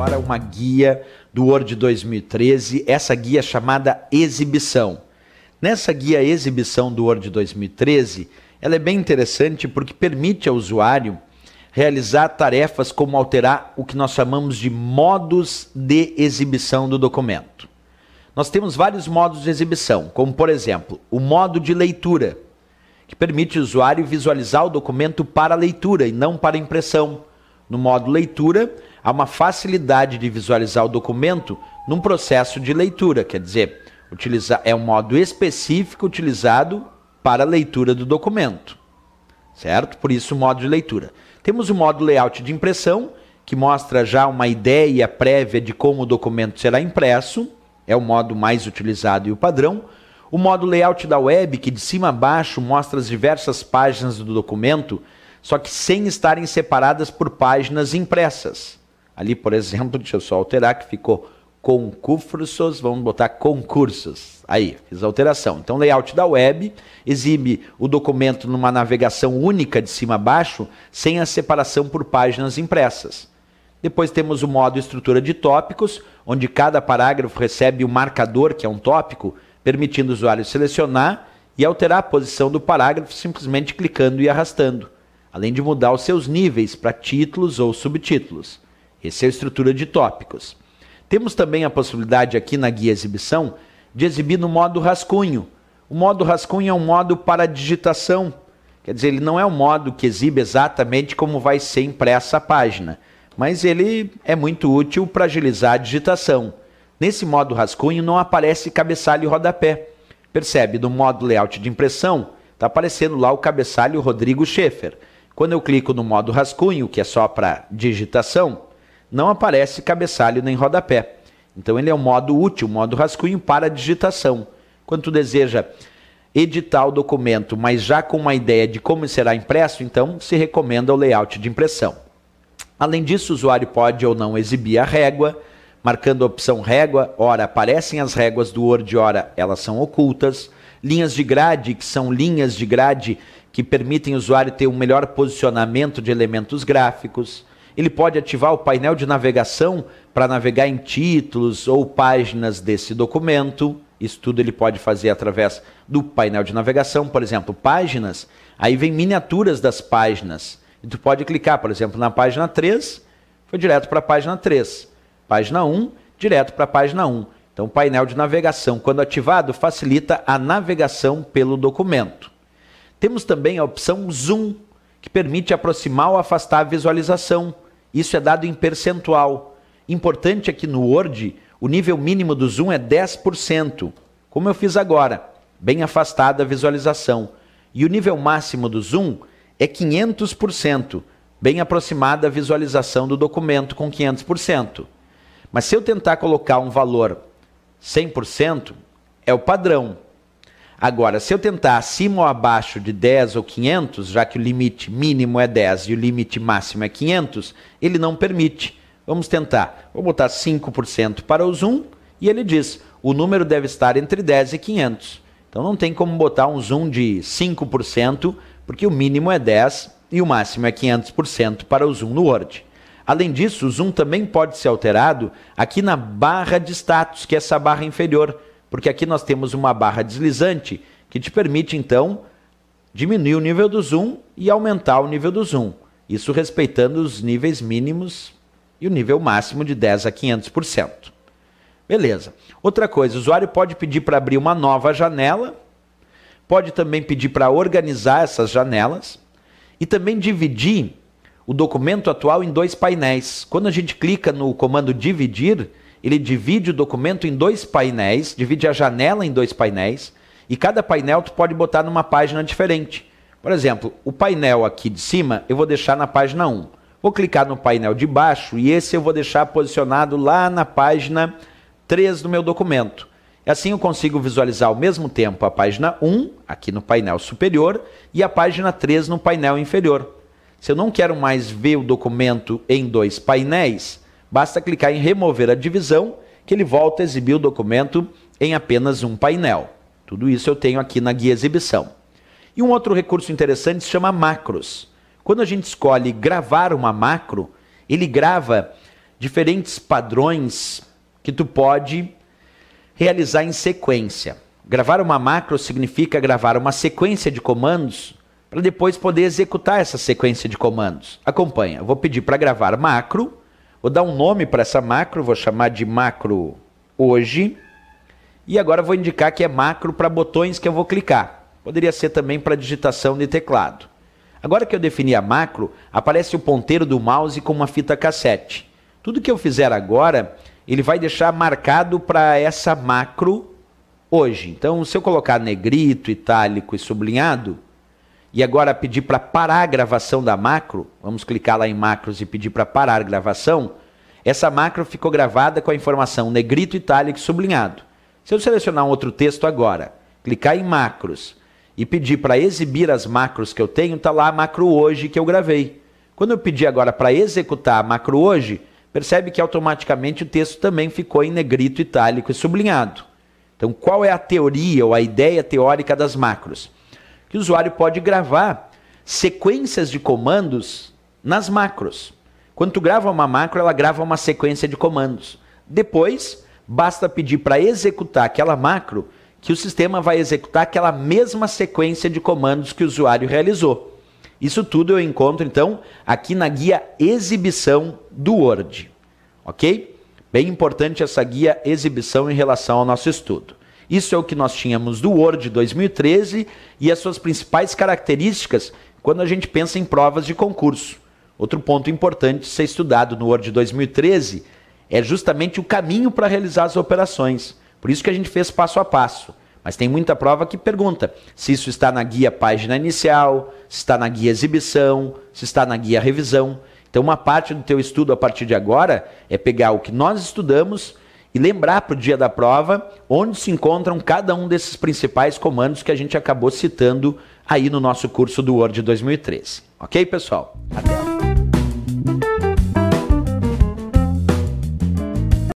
agora uma guia do Word 2013, essa guia é chamada Exibição. Nessa guia Exibição do Word 2013, ela é bem interessante porque permite ao usuário realizar tarefas como alterar o que nós chamamos de modos de exibição do documento. Nós temos vários modos de exibição, como por exemplo, o modo de leitura, que permite o usuário visualizar o documento para leitura e não para impressão. No modo leitura, há uma facilidade de visualizar o documento num processo de leitura, quer dizer, utilizar, é um modo específico utilizado para a leitura do documento, certo? Por isso, modo de leitura. Temos o modo layout de impressão, que mostra já uma ideia prévia de como o documento será impresso, é o modo mais utilizado e o padrão. O modo layout da web, que de cima a baixo mostra as diversas páginas do documento, só que sem estarem separadas por páginas impressas. Ali, por exemplo, deixa eu só alterar, que ficou concursos, vamos botar concursos. Aí, fiz a alteração. Então, layout da web exibe o documento numa navegação única de cima a baixo, sem a separação por páginas impressas. Depois temos o modo estrutura de tópicos, onde cada parágrafo recebe um marcador, que é um tópico, permitindo o usuário selecionar e alterar a posição do parágrafo simplesmente clicando e arrastando, além de mudar os seus níveis para títulos ou subtítulos. Essa é a estrutura de tópicos. Temos também a possibilidade aqui na guia exibição de exibir no modo rascunho. O modo rascunho é um modo para digitação, quer dizer, ele não é um modo que exibe exatamente como vai ser impressa a página, mas ele é muito útil para agilizar a digitação. Nesse modo rascunho não aparece cabeçalho e rodapé. Percebe, no modo layout de impressão, está aparecendo lá o cabeçalho Rodrigo Schaefer. Quando eu clico no modo rascunho, que é só para digitação, não aparece cabeçalho nem rodapé. Então ele é um modo útil, um modo rascunho para digitação. Quando tu deseja editar o documento, mas já com uma ideia de como será impresso, então se recomenda o layout de impressão. Além disso, o usuário pode ou não exibir a régua, marcando a opção régua, ora aparecem as réguas do Word, ora elas são ocultas. Linhas de grade, que são linhas de grade que permitem o usuário ter um melhor posicionamento de elementos gráficos. Ele pode ativar o painel de navegação para navegar em títulos ou páginas desse documento. Isso tudo ele pode fazer através do painel de navegação, por exemplo, páginas. Aí vem miniaturas das páginas. E tu pode clicar, por exemplo, na página 3, foi direto para a página 3. Página 1, direto para a página 1. Então, o painel de navegação, quando ativado, facilita a navegação pelo documento. Temos também a opção Zoom, que permite aproximar ou afastar a visualização. Isso é dado em percentual. Importante é que no Word, o nível mínimo do zoom é 10%, como eu fiz agora, bem afastada a visualização. E o nível máximo do zoom é 500%, bem aproximada a visualização do documento com 500%. Mas se eu tentar colocar um valor 100%, é o padrão. Agora, se eu tentar acima ou abaixo de 10 ou 500, já que o limite mínimo é 10 e o limite máximo é 500, ele não permite. Vamos tentar. Vou botar 5% para o zoom e ele diz: o número deve estar entre 10 e 500. Então não tem como botar um zoom de 5%, porque o mínimo é 10 e o máximo é 500% para o zoom no Word. Além disso, o zoom também pode ser alterado aqui na barra de status, que é essa barra inferior porque aqui nós temos uma barra deslizante que te permite então diminuir o nível do zoom e aumentar o nível do zoom. Isso respeitando os níveis mínimos e o nível máximo de 10 a 500%. Beleza. Outra coisa, o usuário pode pedir para abrir uma nova janela, pode também pedir para organizar essas janelas e também dividir o documento atual em dois painéis. Quando a gente clica no comando dividir, ele divide o documento em dois painéis, divide a janela em dois painéis, e cada painel tu pode botar numa página diferente. Por exemplo, o painel aqui de cima eu vou deixar na página 1. Vou clicar no painel de baixo e esse eu vou deixar posicionado lá na página 3 do meu documento. Assim eu consigo visualizar ao mesmo tempo a página 1 aqui no painel superior e a página 3 no painel inferior. Se eu não quero mais ver o documento em dois painéis, Basta clicar em remover a divisão, que ele volta a exibir o documento em apenas um painel. Tudo isso eu tenho aqui na guia exibição. E um outro recurso interessante se chama macros. Quando a gente escolhe gravar uma macro, ele grava diferentes padrões que tu pode realizar em sequência. Gravar uma macro significa gravar uma sequência de comandos para depois poder executar essa sequência de comandos. Acompanha, eu vou pedir para gravar macro Vou dar um nome para essa macro, vou chamar de macro hoje. E agora vou indicar que é macro para botões que eu vou clicar. Poderia ser também para digitação de teclado. Agora que eu defini a macro, aparece o ponteiro do mouse com uma fita cassete. Tudo que eu fizer agora, ele vai deixar marcado para essa macro hoje. Então, se eu colocar negrito, itálico e sublinhado, e agora pedir para parar a gravação da macro, vamos clicar lá em macros e pedir para parar a gravação, essa macro ficou gravada com a informação negrito, itálico e sublinhado. Se eu selecionar um outro texto agora, clicar em macros e pedir para exibir as macros que eu tenho, está lá a macro hoje que eu gravei. Quando eu pedir agora para executar a macro hoje, percebe que automaticamente o texto também ficou em negrito, itálico e sublinhado. Então, qual é a teoria ou a ideia teórica das macros? que o usuário pode gravar sequências de comandos nas macros. Quando tu grava uma macro, ela grava uma sequência de comandos. Depois, basta pedir para executar aquela macro que o sistema vai executar aquela mesma sequência de comandos que o usuário realizou. Isso tudo eu encontro então aqui na guia exibição do Word. OK? Bem importante essa guia exibição em relação ao nosso estudo. Isso é o que nós tínhamos do Word 2013 e as suas principais características quando a gente pensa em provas de concurso. Outro ponto importante ser estudado no Word 2013 é justamente o caminho para realizar as operações. Por isso que a gente fez passo a passo. Mas tem muita prova que pergunta se isso está na guia página inicial, se está na guia exibição, se está na guia revisão. Então, uma parte do teu estudo a partir de agora é pegar o que nós estudamos e lembrar para o dia da prova onde se encontram cada um desses principais comandos que a gente acabou citando aí no nosso curso do Word 2013. Ok, pessoal? Até!